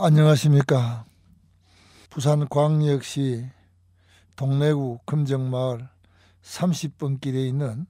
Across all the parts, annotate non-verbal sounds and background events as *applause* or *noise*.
안녕하십니까. 부산 광역시 동래구 금정마을 30번 길에 있는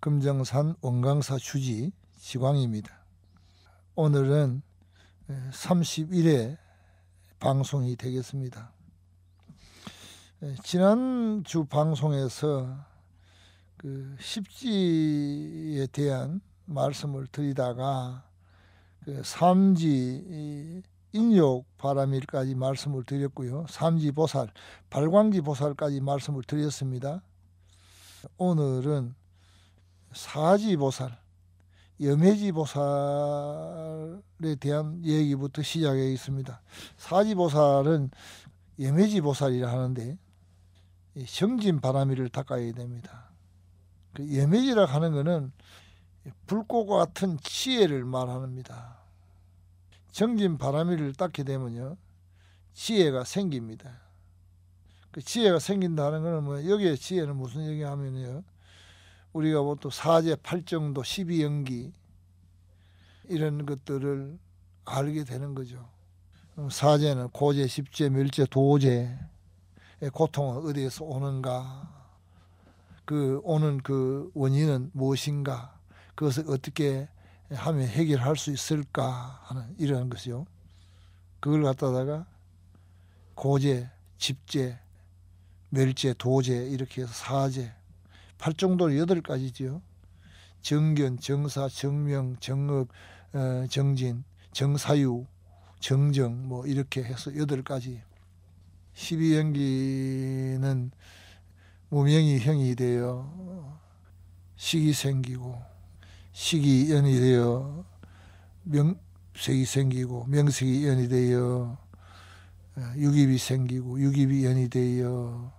금정산 원강사 주지 지광입니다. 오늘은 31회 방송이 되겠습니다. 지난주 방송에서 그 십지에 대한 말씀을 드리다가 그 삼지 인욕 바람일까지 말씀을 드렸고요. 삼지 보살, 발광지 보살까지 말씀을 드렸습니다. 오늘은 사지 보살, 염해지 보살에 대한 얘기부터 시작하겠습니다. 사지 보살은 염해지 보살이라 하는데 성진바람이을 닦아야 됩니다. 그 염해지라 하는 것은 불꽃과 같은 지혜를 말합니다. 정진 바람이를 닦게 되면요. 지혜가 생깁니다. 그 지혜가 생긴다는 거는 뭐 여기에 지혜는 무슨 얘기하면요. 우리가 보통 뭐 사제 팔정도 십이연기 이런 것들을 알게 되는 거죠. 사제는 고제, 십제, 멸제, 도제의 고통은 어디에서 오는가? 그 오는 그 원인은 무엇인가? 그것을 어떻게 하면 해결할 수 있을까 하는 이런 것이요. 그걸 갖다다가 고제, 집제, 멸제, 도제 이렇게 해서 사제, 팔정도로 여덟 가지지요. 정견, 정사, 정명, 정업, 어, 정진, 정사유, 정정 뭐 이렇게 해서 여덟 가지. 12연기는 무명이 형이 돼요. 식이 생기고 식이 연이 되어 명색이 생기고 명색이 연이 되어 육입이 어, 생기고 육입이 연이 되어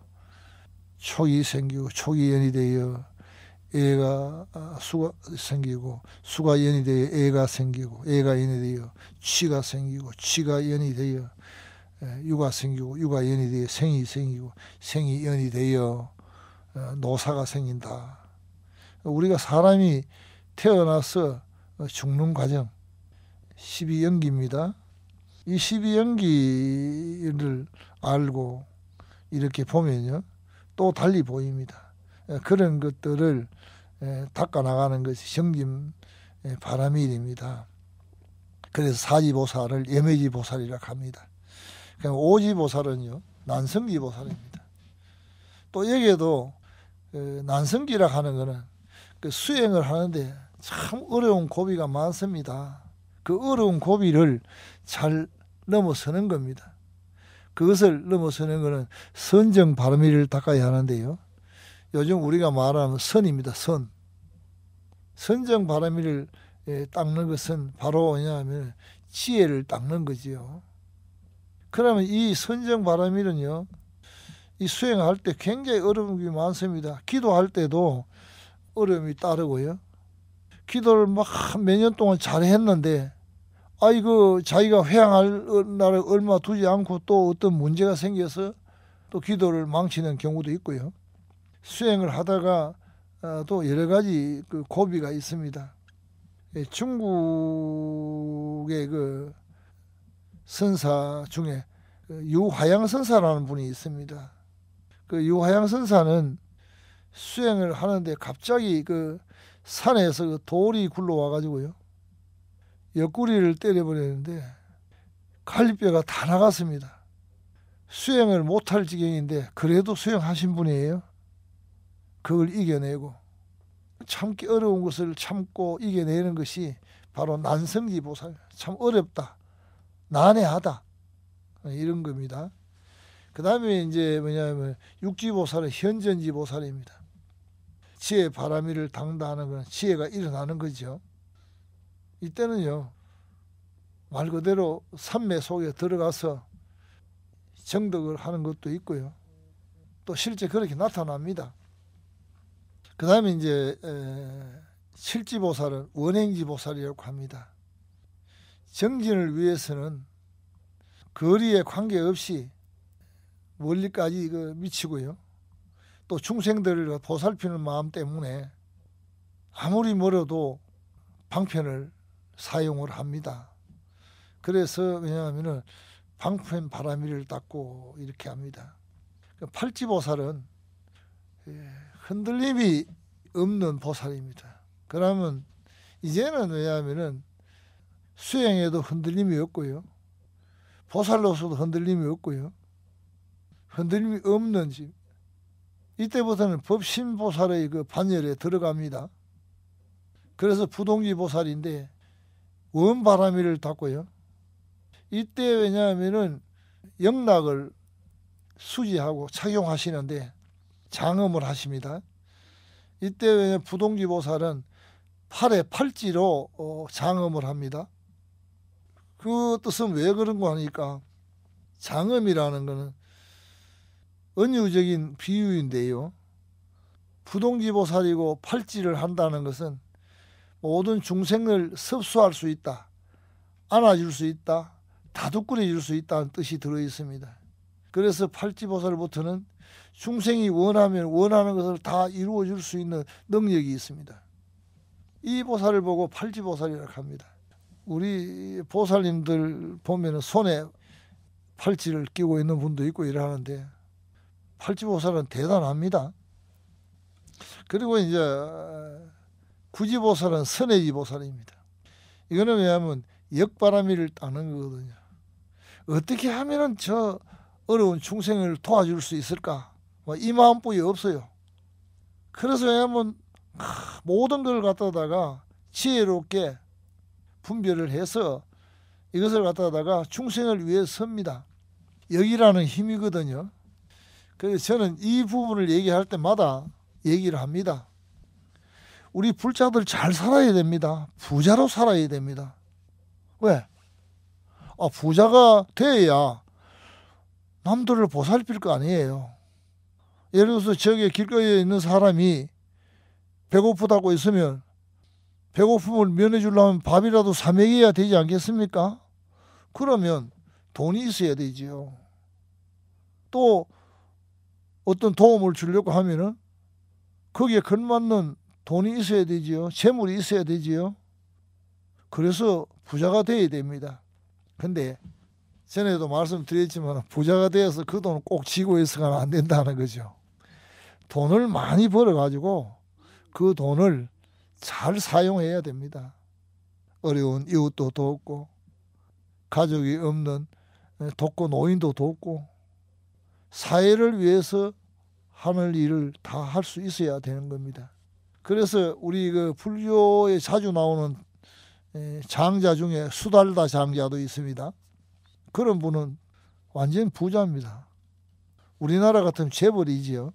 촉이 생기고 촉이 연이 되어 애가 아, 수가 생기고 수가 연이 되어 애가 생기고 애가 연이 되어 취가 생기고 취가 연이 되어 육아 생기고 육아 연이 되어 생이 생기고 생이 연이 되어 어, 노사가 생긴다. 우리가 사람이 태어나서 죽는 과정 12연기입니다. 이 12연기를 알고 이렇게 보면요. 또 달리 보입니다. 예, 그런 것들을 예, 닦아 나가는 것이 정김 예, 바람일입니다. 그래서 사지보살을 예매지보살이라 합니다. 오지보살은요 난성기보살입니다. 또 여기에도 어, 난성기라 하는 거는 그 수행을 하는데 참 어려운 고비가 많습니다. 그 어려운 고비를 잘 넘어서는 겁니다. 그것을 넘어서는 것은 선정 바르이를 닦아야 하는데요. 요즘 우리가 말하는 선입니다. 선. 선정 바르이를 예, 닦는 것은 바로 뭐냐면 하 지혜를 닦는 거지요. 그러면 이 선정 바르이는요이 수행할 때 굉장히 어려움이 많습니다. 기도할 때도 어려움이 따르고요. 기도를 막 몇년 뭐 동안 잘 했는데 아이고 자기가 회양할 날을 얼마 두지 않고 또 어떤 문제가 생겨서 또 기도를 망치는 경우도 있고요. 수행을 하다가 어, 또 여러 가지 그 고비가 있습니다. 예, 중국의 그 선사 중에 그 유화양 선사라는 분이 있습니다. 그 유화양 선사는 수행을 하는데 갑자기 그 산에서 그 돌이 굴러와 가지고요. 옆구리를 때려버렸는데 갈비뼈가 다 나갔습니다. 수행을 못할 지경인데 그래도 수영하신 분이에요. 그걸 이겨내고 참기 어려운 것을 참고 이겨내는 것이 바로 난성지 보살. 참 어렵다. 난해하다. 이런 겁니다. 그 다음에 이제 뭐냐면 육지보살의 현전지보살입니다. 지혜 바람이를 당다하는 그런 지혜가 일어나는 거죠. 이때는요, 말 그대로 산매 속에 들어가서 정덕을 하는 것도 있고요. 또 실제 그렇게 나타납니다. 그 다음에 이제 실지보살은 원행지보살이라고 합니다. 정진을 위해서는 거리에 관계없이 멀리까지 그 미치고요. 또 중생들을 보살피는 마음 때문에 아무리 멀어도 방편을 사용을 합니다. 그래서 왜냐하면은 방편 바람이를 닦고 이렇게 합니다. 그 팔찌보살은 예, 흔들림이 없는 보살입니다. 그러면 이제는 왜냐하면 수행에도 흔들림이 없고요. 보살로서도 흔들림이 없고요. 흔들림이 없는 집. 이때부터는 법신보살의 그 반열에 들어갑니다. 그래서 부동기보살인데 원바람이를 닦고요. 이때 왜냐하면 영락을 수지하고 착용하시는데 장음을 하십니다. 이때 왜냐 부동기보살은 팔에 팔찌로 어, 장음을 합니다. 그 뜻은 왜 그런 거 하니까 장음이라는 거는 은유적인 비유인데요. 부동지보살이고 팔찌를 한다는 것은 모든 중생을 섭수할 수 있다. 안아줄 수 있다. 다독거려 줄수 있다는 뜻이 들어 있습니다. 그래서 팔찌보살부터는 중생이 원하면 원하는 것을 다 이루어 줄 수 있는 능력이 있습니다. 이 보살을 보고 팔찌보살이라고 합니다. 우리 보살님들 보면 손에 팔찌를 끼고 있는 분도 있고 이러는데 팔8보살은 대단합니다. 그리고 이제 9보살은 선의 2보살입니다 이거는 왜냐하면 역바람이를 따는 거거든요. 어떻게 하면은 저 어려운 중생을 도와줄 수 있을까? 뭐이 마음뿐이 없어요. 그래서 왜냐하면 모든 걸 갖다다가 지혜롭게 분별을 해서 이것을 갖다다가 중생을 위해 섭니다. 여기라는 힘이거든요. 그래서 저는 이 부분을 얘기할 때마다 얘기를 합니다. 우리 불자들 잘 살아야 됩니다. 부자로 살아야 됩니다. 왜? 아, 부자가 돼야 남들을 보살필 거 아니에요. 예를 들어서 저기 길거리에 있는 사람이 배고프다고 있으면 배고픔을 면해 주려면 밥이라도 사 먹여야 되지 않겠습니까? 그러면 돈이 있어야 되지요. 또 어떤 도움을 주려고 하면은 거기에 걸맞는 돈이 있어야 되지요. 재물이 있어야 되지요. 그래서 부자가 돼야 됩니다. 근데 전에도 말씀드렸지만 부자가 되어서 그 돈을 꼭 쥐고 있어가면 안 된다는 거죠. 돈을 많이 벌어가지고 그 돈을 잘 사용해야 됩니다. 어려운 이웃도 돕고 가족이 없는 독거 노인도 돕고 사회를 위해서 하늘 일을 다 할 수 있어야 되는 겁니다. 그래서 우리 그 불교에 자주 나오는 장자 중에 수달다 장자도 있습니다. 그런 분은 완전 부자입니다. 우리나라 같은 재벌이지요.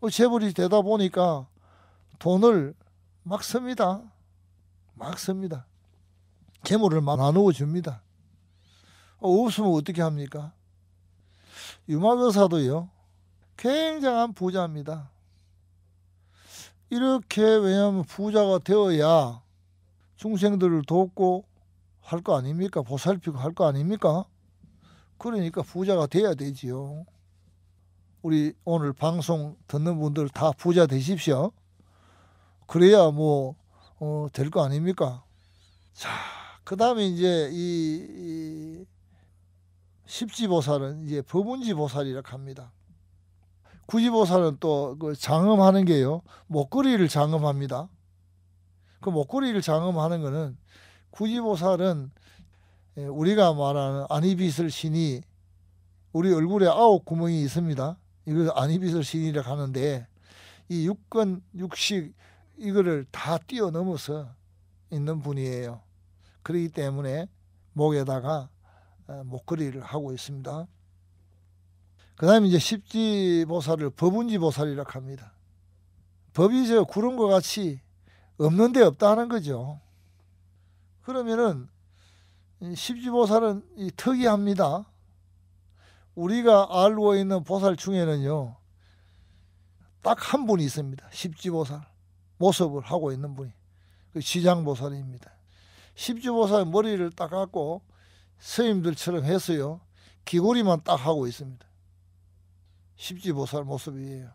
어, 재벌이 되다 보니까 돈을 막 씁니다. 막 씁니다. 재물을 막 나누어 줍니다. 어, 없으면 어떻게 합니까? 유마교사도요. 굉장한 부자입니다. 이렇게 왜냐하면 부자가 되어야 중생들을 돕고 할 거 아닙니까? 보살피고 할 거 아닙니까? 그러니까 부자가 돼야 되지요. 우리 오늘 방송 듣는 분들 다 부자 되십시오. 그래야 뭐, 어, 될거 아닙니까? 자, 그 다음에 이제 이, 이 십지보살은 이제 법운지보살이라고 합니다. 구지보살은 또그 장엄하는 게요 목걸이를 장엄합니다. 그 목걸이를 장엄하는 거는 구지보살은 예, 우리가 말하는 아니비슬 신이 우리 얼굴에 아홉 구멍이 있습니다. 이걸 아니비슬 신이라고 하는데 이 육건 육식 이거를 다 뛰어넘어서 있는 분이에요. 그렇기 때문에 목에다가 어, 목걸이를 하고 있습니다. 그 다음에 이제 십지보살을 법운지보살이라고 합니다. 법이 저 구름 과 같이 없는 데 없다 하는 거죠. 그러면은 십지보살은 이 특이합니다. 우리가 알고 있는 보살 중에는요. 딱 한 분이 있습니다. 십지보살. 모습을 하고 있는 분이. 그 시장보살입니다. 십지보살 머리를 딱 갖고 스님들처럼 해서요. 귀걸이만딱 하고 있습니다. 십지보살 모습이에요.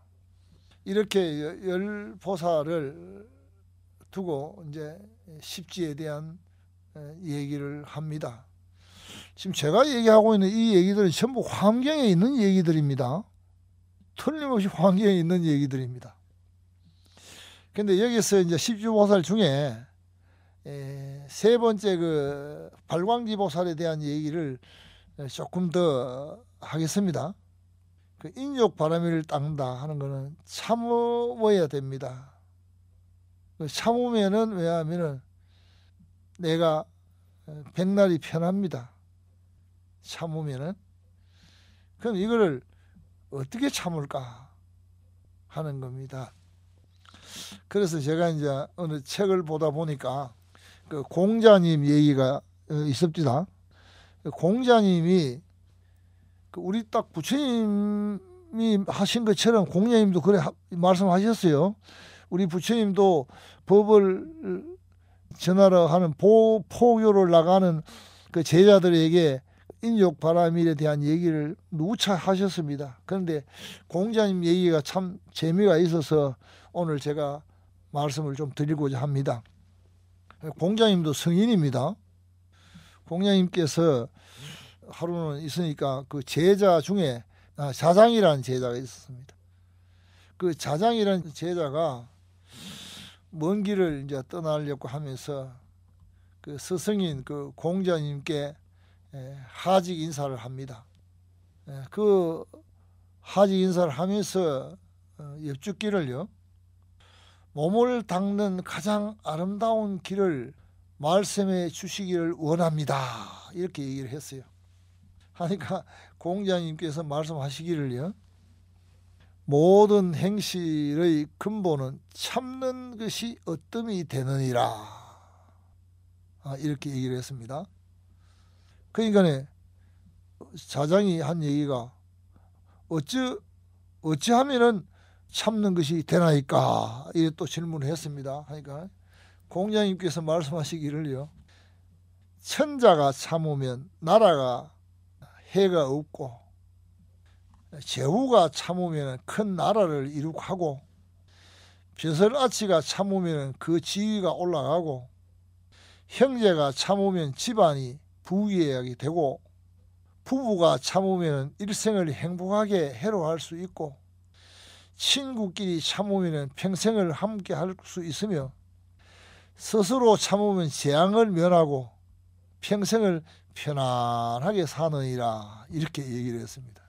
이렇게 열 보살을 두고 이제 십지에 대한 얘기를 합니다. 지금 제가 얘기하고 있는 이 얘기들은 전부 환경에 있는 얘기들입니다. 틀림없이 환경에 있는 얘기들입니다. 근데 여기서 이제 십지보살 중에 에, 세 번째 그 발광지 보살에 대한 얘기를 조금 더 하겠습니다. 그 인욕 바람이 닦는다 하는 것은 참어야 됩니다. 그 참으면은 왜냐하면은 내가 백날이 편합니다. 참으면은 그럼 이거를 어떻게 참을까 하는 겁니다. 그래서 제가 이제 어느 책을 보다 보니까 그 공자님 얘기가 어, 있습니다. 그 공자님이 그 우리 딱 부처님이 하신 것처럼 공자님도 그래 말씀하셨어요. 우리 부처님도 법을 전하러 하는 보, 포교를 나가는 그 제자들에게 인욕 바람일에 대한 얘기를 누차 하셨습니다. 그런데 공자님 얘기가 참 재미가 있어서 오늘 제가 말씀을 좀 드리고자 합니다. 공자님도 성인입니다. 공자님께서 하루는 있으니까 그 제자 중에 아, 자장이라는 제자가 있었습니다. 그 자장이라는 제자가 먼 길을 이제 떠나려고 하면서 그 스승인 그 공자님께 예, 하직 인사를 합니다. 예, 그 하직 인사를 하면서 어, 옆집 길을요. 몸을 닦는 가장 아름다운 길을 말씀해 주시기를 원합니다. 이렇게 얘기를 했어요. 하니까 공자님께서 말씀하시기를요. 모든 행실의 근본은 참는 것이 어뜸이 되느니라. 아, 이렇게 얘기를 했습니다. 그러니까 자장이 네, 한 얘기가 어찌 어찌하면은 참는 것이 되나이까 이래 또 질문을 했습니다. 하니까 그러니까 공자님께서 말씀하시기를요. 천자가 참으면 나라가 해가 없고 제후가 참으면 큰 나라를 이룩하고 벼슬아치가 참으면 그 지위가 올라가고 형제가 참으면 집안이 부유하게 되고 부부가 참으면 일생을 행복하게 해로할 수 있고 친구끼리 참으면 평생을 함께 할 수 있으며 스스로 참으면 재앙을 면하고 평생을 편안하게 사느니라 이렇게 얘기를 했습니다.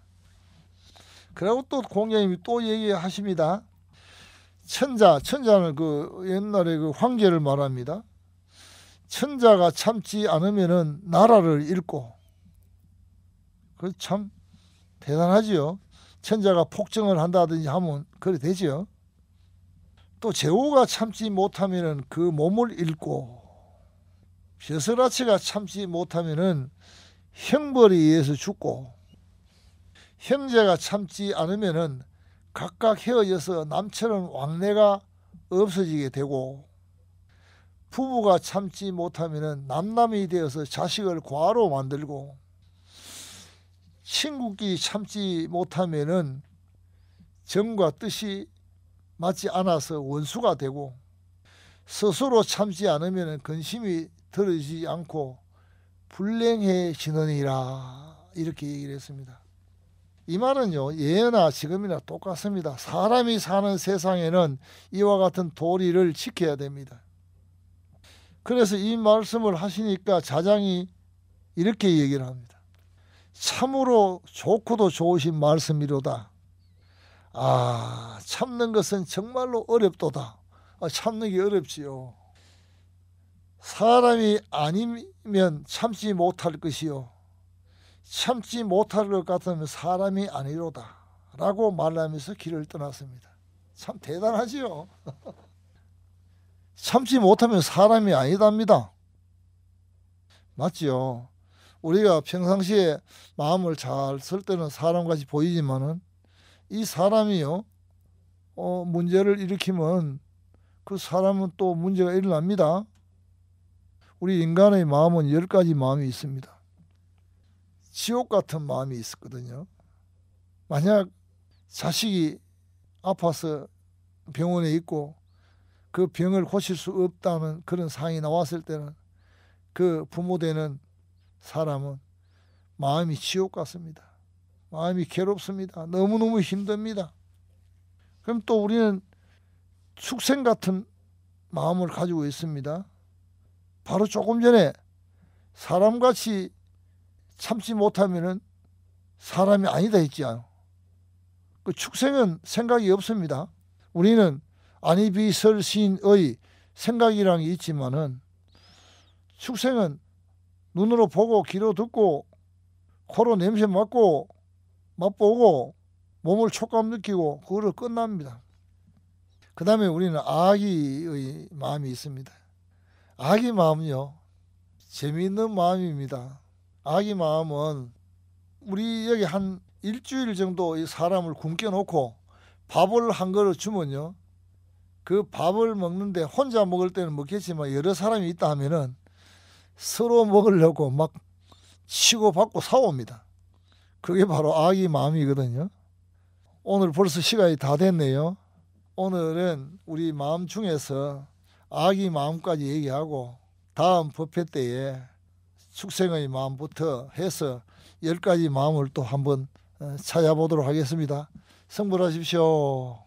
그리고 또 공자님이 또 얘기하십니다. 천자, 천자는 그 옛날에 그 황제를 말합니다. 천자가 참지 않으면 나라를 잃고 그 참 대단하지요. 천자가 폭정을 한다든지 하면 그래 되지요. 또 제호가 참지 못하면은 그 몸을 잃고 벼슬아치가 참지 못하면은 형벌에 의해서 죽고 형제가 참지 않으면은 각각 헤어져서 남처럼 왕래가 없어지게 되고 부부가 참지 못하면은 남남이 되어서 자식을 과로 만들고 친구끼 참지 못하면은 정과 뜻이 맞지 않아서 원수가 되고 스스로 참지 않으면 근심이 들어지지 않고 불행해지느니라 이렇게 얘기를 했습니다. 이 말은요 예나 지금이나 똑같습니다. 사람이 사는 세상에는 이와 같은 도리를 지켜야 됩니다. 그래서 이 말씀을 하시니까 자장이 이렇게 얘기를 합니다. 참으로 좋고도 좋으신 말씀이로다. 아, 참는 것은 정말로 어렵도다. 아, 참는 게 어렵지요. 사람이 아니면 참지 못할 것이요. 참지 못할 것 같으면 사람이 아니로다. 라고 말하면서 길을 떠났습니다. 참 대단하지요. *laughs* 참지 못하면 사람이 아니답니다. 맞지요? 우리가 평상시에 마음을 잘 쓸 때는 사람같이 보이지만은 이 사람이요 어, 문제를 일으키면 그 사람은 또 문제가 일어납니다. 우리 인간의 마음은 열 가지 마음이 있습니다. 지옥 같은 마음이 있었거든요. 만약 자식이 아파서 병원에 있고 그 병을 고칠 수 없다는 그런 상황이 나왔을 때는 그 부모 되는 사람은 마음이 지옥 같습니다. 마음이 괴롭습니다. 너무너무 힘듭니다. 그럼 또 우리는 축생 같은 마음을 가지고 있습니다. 바로 조금 전에 사람같이 참지 못하면 사람이 아니다 했지요. 그 축생은 생각이 없습니다. 우리는 아니비설신의 생각이란 게 있지만은 축생은 눈으로 보고 귀로 듣고 코로 냄새 맡고 맛보고 몸을 촉감 느끼고 그거를 끝납니다. 그 다음에 우리는 아기의 마음이 있습니다. 아기 마음요 이 재미있는 마음입니다. 아기 마음은 우리 여기 한 일주일 정도 이 사람을 굶겨놓고 밥을 한 그릇 주면요. 그 밥을 먹는데 혼자 먹을 때는 먹겠지만 여러 사람이 있다 하면은 서로 먹으려고 막 치고받고 싸웁니다. 그게 바로 아기 마음이거든요. 오늘 벌써 시간이 다 됐네요. 오늘은 우리 마음 중에서 아기 마음까지 얘기하고 다음 법회 때에 축생의 마음부터 해서 열 가지 마음을 또 한번 어, 찾아보도록 하겠습니다. 성불하십시오.